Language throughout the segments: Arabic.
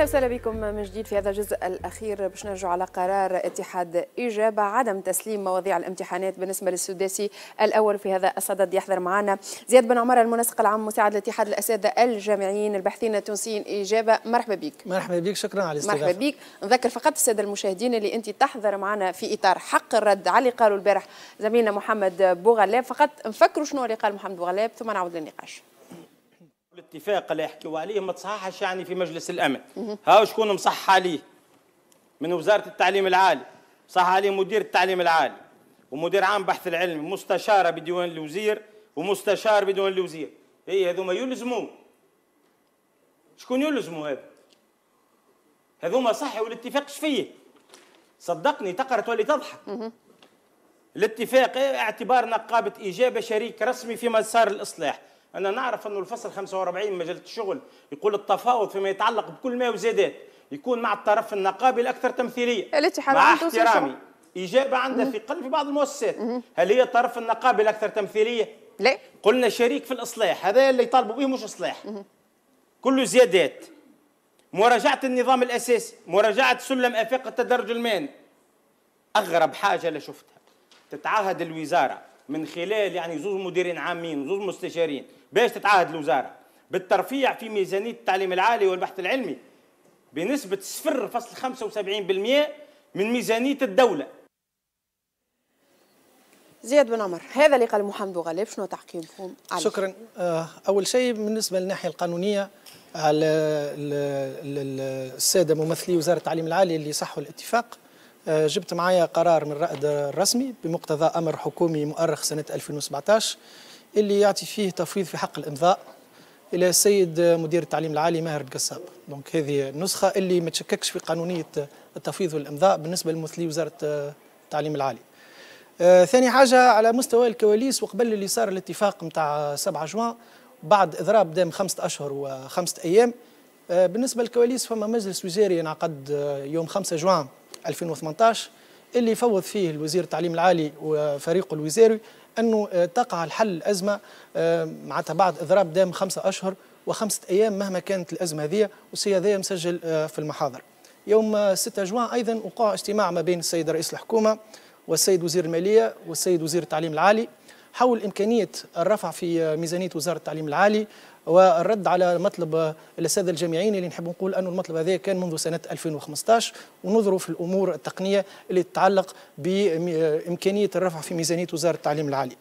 اهلا وسهلا بكم من جديد في هذا الجزء الاخير باش نرجع على قرار اتحاد اجابه عدم تسليم مواضيع الامتحانات بالنسبه للسداسي الاول في هذا الصدد يحضر معنا زياد بن عمر المنسق العام مساعد لاتحاد الاساتذه الجامعيين الباحثين التونسيين اجابه مرحبا بك مرحبا بك شكرا على الاستضافه مرحبا بك نذكر فقط الساده المشاهدين اللي انت تحضر معنا في اطار حق الرد على اللي قالوا البارح زميلنا محمد بوغلاب فقط نفكروا شنو اللي قال محمد بوغلاب ثم نعود للنقاش باتفاق اللي يحكيوا عليه ما تصححش يعني في مجلس الامن ها شكون مصحح عليه من وزاره التعليم العالي صح عليه مدير التعليم العالي ومدير عام بحث العلم مستشاره بديوان الوزير ومستشار بديوان الوزير اي هذوما يلزموا شكون يلزموا هذا هذوما صح والاتفاق فيه صدقني تقرا تولي تضحك الاتفاق اعتبار نقابه اجابه شريك رسمي في مسار الاصلاح انا نعرف انه الفصل 45 مجله الشغل يقول التفاوض فيما يتعلق بكل ما وزادات يكون مع الطرف النقابي الاكثر تمثيليه مع احترامي اجابه عندها في قلب في بعض المؤسسات هل هي الطرف النقابي الاكثر تمثيليه؟ لا قلنا شريك في الاصلاح هذا اللي يطالبوا به مش اصلاح كله زيادات مراجعه النظام الاساسي مراجعه سلم افاق التدرج المالي اغرب حاجه اللي شفتها تتعهد الوزاره من خلال يعني زوج مديرين عامين زوج مستشارين باش تتعهد الوزاره بالترفيع في ميزانيه التعليم العالي والبحث العلمي بنسبه 0.75% من ميزانيه الدوله زياد بن عمر هذا اللي قال محمد غالب شنو تحكيمكم عليه شكرا آه، اول شيء بالنسبه للناحيه القانونيه على الساده ممثلي وزاره التعليم العالي اللي صحوا الاتفاق آه، جبت معايا قرار من الرائد الرسمي بمقتضى أمر حكومي مؤرخ سنة 2017 اللي يعطي فيه تفويض في حق الإمضاء إلى السيد مدير التعليم العالي ماهر القصاب دونك هذه النسخة اللي ما تشككش في قانونية التفويض والإمضاء بالنسبة لممثلي وزارة آه، التعليم العالي آه ثاني حاجة على مستوى الكواليس وقبل اللي صار الاتفاق نتاع 7 جوان بعد إضراب دام خمسة أشهر وخمسة أيام آه بالنسبة للكواليس فما مجلس وزاري انعقد آه، يوم 5 جوان 2018 اللي فوض فيه الوزير التعليم العالي وفريقه الوزاري أنه آه، تقع الحل الأزمة آه، معناتها بعد إضراب دام خمسة أشهر وخمسة أيام مهما كانت الأزمة هذه وسي هذايا مسجل آه، في المحاضر يوم 6 جوان أيضا وقع اجتماع ما بين السيد رئيس الحكومة والسيد وزير المالية والسيد وزير التعليم العالي حول إمكانية الرفع في ميزانية وزارة التعليم العالي والرد على مطلب الاستاذ الجامعين اللي نحب نقول أنه المطلب هذا كان منذ سنة 2015 ونظروا في الأمور التقنية اللي تتعلق بإمكانية الرفع في ميزانية وزارة التعليم العالي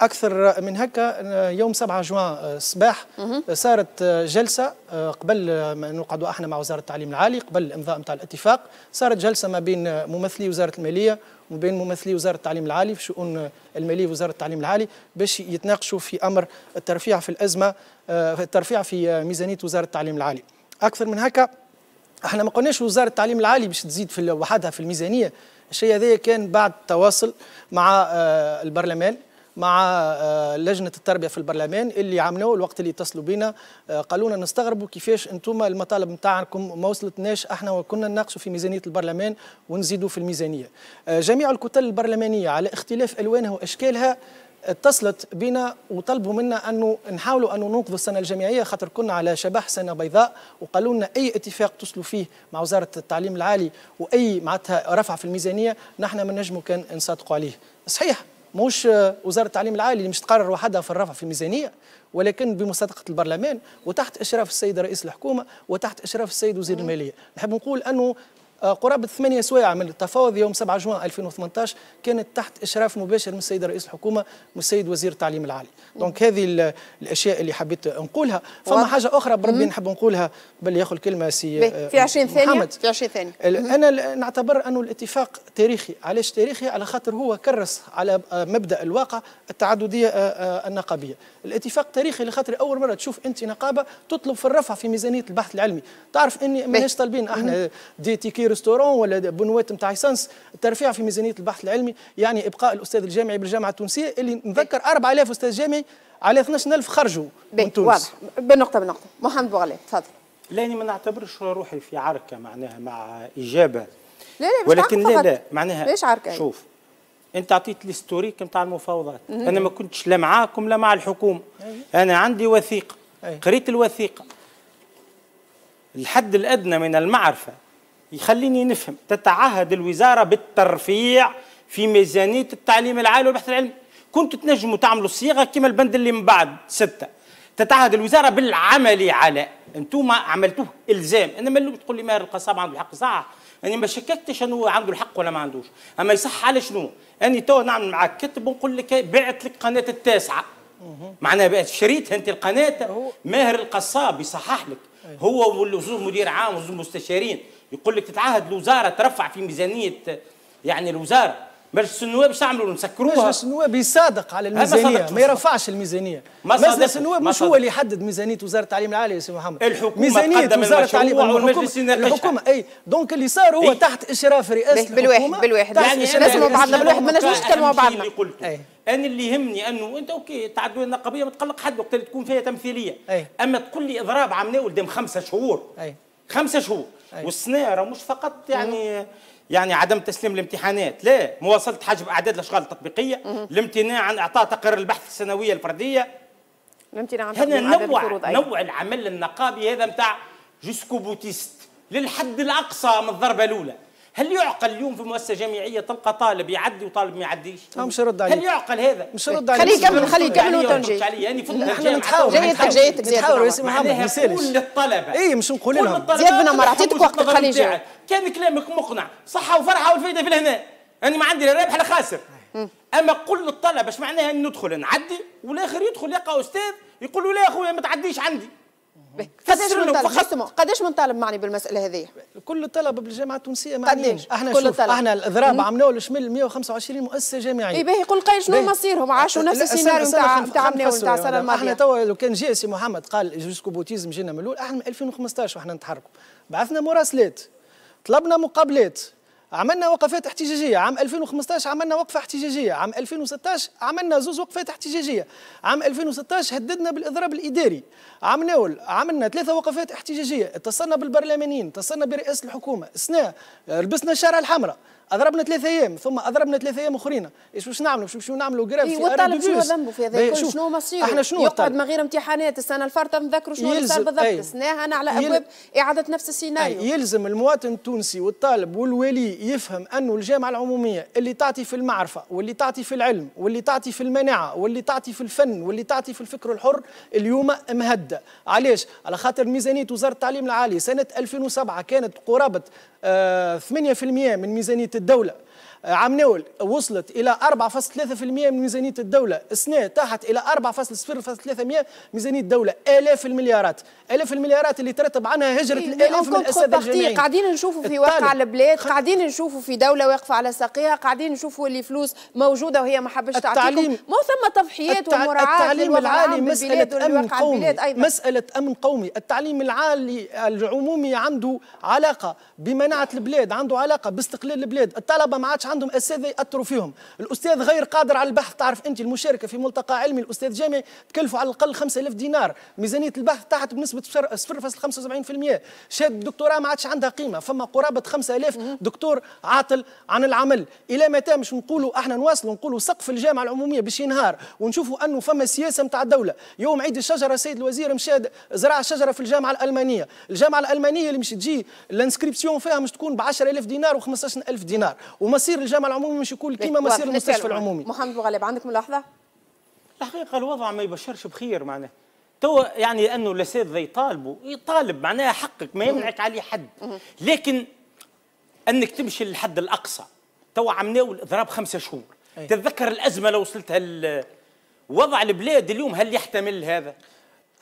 اكثر من هكا يوم 7 جوان الصباح صارت جلسه قبل ما نقعدوا احنا مع وزاره التعليم العالي قبل الامضاء نتاع الاتفاق صارت جلسه ما بين ممثلي وزاره الماليه بين ممثلي وزاره التعليم العالي في شؤون الماليه وزاره التعليم العالي باش يتناقشوا في امر الترفيع في الازمه آه، الترفيع في آه، ميزانيه وزاره التعليم العالي اكثر من هكا احنا ما قلناش وزاره التعليم العالي باش تزيد في وحدها في الميزانيه الشيء هذا كان بعد تواصل مع آه، البرلمان مع آه، لجنه التربيه في البرلمان اللي عملوا الوقت اللي اتصلوا بينا آه، قالوا لنا نستغربوا كيفاش انتم المطالب نتاعكم ما وصلتناش احنا وكنا نناقشوا في ميزانيه البرلمان ونزيدوا في الميزانيه آه، جميع الكتل البرلمانيه على اختلاف الوانها واشكالها اتصلت بنا وطلبوا منا انه نحاولوا انه ننقذوا السنه الجامعيه خاطر كنا على شبح سنه بيضاء وقالوا لنا اي اتفاق توصلوا فيه مع وزاره التعليم العالي واي معناتها رفع في الميزانيه نحن ما نجمو كان نصادقوا عليه صحيح مش وزاره التعليم العالي اللي مش تقرر وحدها في الرفع في الميزانيه ولكن بمصادقه البرلمان وتحت اشراف السيد رئيس الحكومه وتحت اشراف السيد وزير الماليه نحب نقول انه آه، قرابه ثمانية سوايع من التفاوض يوم 7 جوان 2018 كانت تحت اشراف مباشر من السيد رئيس الحكومه من السيد وزير التعليم العالي دونك هذه الاشياء اللي حبيت نقولها فما حاجه اخرى بربي نحب نقولها بل ياخذ كلمة سي آه، في 20 ثانيه في 20 ثانيه انا نعتبر انه الاتفاق تاريخي علاش تاريخي على خاطر هو كرس على آه، مبدا الواقع التعدديه النقابيه الاتفاق تاريخي لخاطر اول مره تشوف انت نقابه تطلب في الرفع في ميزانيه البحث العلمي تعرف اني ماهيش طالبين احنا دي تيكير ريستورون ولا بنوات نتاع ايسانس الترفيع في ميزانيه البحث العلمي يعني ابقاء الاستاذ الجامعي بالجامعه التونسيه اللي نذكر 4000 إيه. استاذ جامعي على 12000 خرجوا من تونس واضح بالنقطه بالنقطه محمد بوغلي تفضل لاني ما نعتبرش روحي في عركه معناها مع اجابه لا لا ولكن لا لا معناها ليش عركه يعني؟ شوف انت عطيت الهستوريك نتاع المفاوضات انا ما كنتش لا معاكم لا مع الحكومه أيوة. انا عندي وثيقه أيوة. قريت الوثيقه الحد الادنى من المعرفه يخليني نفهم تتعهد الوزاره بالترفيع في ميزانيه التعليم العالي والبحث العلمي كنتوا تنجموا تعملوا صيغة كما البند اللي من بعد سته تتعهد الوزاره بالعمل على انتم عملتوه الزام انما اللي تقول لي ماهر القصاب عنده الحق صح اني ما شككتش انه عنده الحق ولا ما عندوش اما يصح على شنو اني تو نعمل معاك كتب ونقول لك إيه، بعت لك قناه التاسعه معناها بقت شريت انت القناه ماهر القصاب يصحح لك هو واللزوم مدير عام والمستشارين مستشارين يقول لك تتعهد الوزاره ترفع في ميزانيه يعني الوزاره مجلس النواب ايش عملوا نسكروها مجلس النواب يصادق على الميزانيه ما يرفعش الميزانيه مجلس النواب مش هو اللي يحدد ميزانيه وزاره التعليم العالي يا سي محمد الحكومه ميزانيه وزاره التعليم العالي الحكومه اي دونك اللي صار هو تحت اشراف رئاسه بالواحد بالواحد يعني نسمعوا بعضنا بالواحد ما نجموش نتكلموا بعضنا انا اللي يهمني انه انت اوكي تعدوا النقابيه ما تقلق حد وقت اللي تكون فيها تمثيليه اما تقول لي اضراب عملناه قدام خمسه شهور خمسه شهور أيوة. والسناره مش فقط يعني مم. يعني عدم تسليم الامتحانات لا مواصله حجب اعداد الاشغال التطبيقيه الامتناع عن اعطاء تقرير البحث السنويه الفرديه الامتناع عن هنا نوع نوع العمل النقابي هذا نتاع جوسكو بوتيست للحد الاقصى من الضربه الاولى هل يعقل اليوم في مؤسسه جامعيه تلقى طالب يعدي وطالب ما يعديش؟ مش يرد عليك هل يعقل هذا؟ مش يرد عليك خليه يكمل خليه يكمل يعني وتنجي علي يعني في احنا نتحاول جايتك جايتك زياد نحاول اسم محمد ما يسالش الطلبه اي مش نقول لهم زياد بن عمر اعطيتك وقتك خليه يجي كان كلامك مقنع صحه وفرحه والفائده في الهنا انا ما عندي لا رابح لا خاسر اما كل الطلبه اش معناها ان ندخل نعدي والاخر يدخل يلقى استاذ يقول له لا يا اخويا ما تعديش عندي قداش من طالب قداش من طالب معني بالمساله هذه كل الطلبه بالجامعه التونسيه ما عندناش احنا كل شوف احنا الاضراب عملناه لشمال 125 مؤسسه جامعيه اي باهي قول قايل شنو مصيرهم عاشوا نفس السيناريو نتاع نتاع نتاع السنه الماضيه احنا توا لو كان جاء سي محمد قال جوسكو بوتيزم جينا من الاول احنا من 2015 واحنا نتحركوا بعثنا مراسلات طلبنا مقابلات عملنا وقفات احتجاجيه عام 2015 عملنا وقفه احتجاجيه عام 2016 عملنا زوز وقفات احتجاجيه عام 2016 هددنا بالاضراب الاداري عام ناول عملنا ثلاثه وقفات احتجاجيه اتصلنا بالبرلمانيين اتصلنا برئاسه الحكومه سنا لبسنا الشارع الحمراء اضربنا ثلاثة ايام ثم اضربنا ثلاثة ايام اخرين ايش باش نعملوا باش نمشيو نعملوا جراف في والطالب شنو ذنبه في هذا شنو مصيره احنا شنو يقعد من غير امتحانات السنه الفارطه نذكروا شنو اللي صار بالضبط سناها انا على ابواب اعاده نفس السيناريو يلزم المواطن التونسي والطالب والولي يفهم انه الجامعه العموميه اللي تعطي في المعرفه واللي تعطي في العلم واللي تعطي في المناعه واللي تعطي في الفن واللي تعطي في الفكر الحر اليوم مهده علاش على خاطر ميزانيه وزاره التعليم العالي سنه 2007 كانت قرابه 8% آه، من ميزانية الدولة آه، عام ناول وصلت الى 4.3% من ميزانيه الدوله، السنه تحت الى 4.0.300 ميزانيه الدوله، الاف المليارات، الاف المليارات اللي ترتب عنها هجره إيه، الالاف من الأسد الجامعيين قاعدين نشوفوا في واقع البلاد، قاعدين نشوفوا في دوله واقفه على ساقيها، قاعدين نشوفوا اللي فلوس موجوده وهي ما حبش تعطيكم، ما ثم تضحيات ومراعاه التعليم العالي مساله امن قومي مساله امن قومي، التعليم العالي العمومي عنده علاقه بمن صناعه البلاد عنده علاقه باستقلال البلاد الطلبه ما عادش عندهم اساتذه ياثروا فيهم الاستاذ غير قادر على البحث تعرف انت المشاركه في ملتقى علمي الاستاذ جامعي تكلفوا على الاقل 5000 دينار ميزانيه البحث تحت بنسبه 0.75% شهاده الدكتوراه ما عادش عندها قيمه فما قرابه 5000 دكتور عاطل عن العمل الى متى مش نقولوا احنا نواصلوا نقولوا سقف الجامعه العموميه باش ينهار ونشوفوا انه فما سياسه نتاع الدوله يوم عيد الشجره السيد الوزير مشى زرع شجره في الجامعه الالمانيه الجامعه الالمانيه اللي مش تجي الانسكريبسيون فيها مش تكون ب 10000 دينار و15000 دينار ومصير الجامعه العموميه مش يكون كيما مصير المستشفى العمومي محمد بوغالب عندك ملاحظه الحقيقه الوضع ما يبشرش بخير معناه تو يعني لانه الاساتذه يطالبوا يطالب معناها حقك ما يمنعك عليه حد لكن انك تمشي للحد الاقصى تو ناول الاضراب خمسة شهور تتذكر الازمه لو وصلتها وضع البلاد اليوم هل يحتمل هذا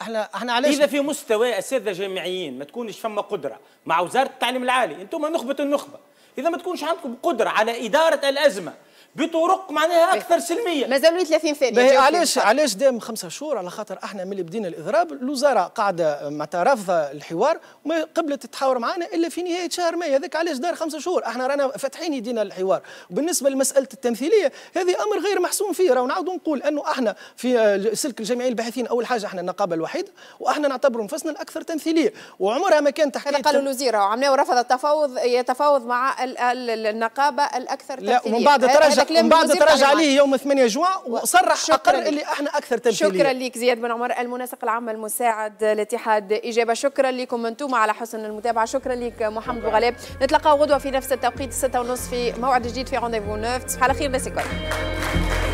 احنا احنا علاش اذا في مستوى اساتذه جامعيين ما تكونش فما قدره مع وزاره التعليم العالي انتم نخبه النخبه اذا ما تكونش عندكم قدره على اداره الازمه بطرق معناها اكثر سلميه مازالوا 30 ثانيه علاش علاش دام خمسة شهور على خاطر احنا ملي بدينا الاضراب الوزاره قاعده معناتها رافضه الحوار وما قبلت تتحاور معنا الا في نهايه شهر ماي هذاك علاش دار خمسة شهور احنا رانا فاتحين يدينا للحوار وبالنسبه لمساله التمثيليه هذه امر غير محسوم فيه راه نعاودوا نقول انه احنا في سلك الجامعيين الباحثين اول حاجه احنا النقابه الوحيده واحنا نعتبروا انفسنا الاكثر تمثيليه وعمرها ما كانت تحكي هذا قالوا الوزيره وعملوا رفض التفاوض يتفاوض مع النقابه الاكثر تمثيليه لا ومن بعد ترجع تراجع من بعد تراجع عليه يوم 8 جوان وصرح شكرا اقر اللي احنا اكثر تمثيليه شكرا لك زياد بن عمر المنسق العام المساعد لاتحاد اجابه شكرا لكم انتم على حسن المتابعه شكرا لك محمد بوغلاب نتلقاو غدوه في نفس التوقيت 6:30 في موعد جديد في رونديفو 9 تصبح على خير الناس الكل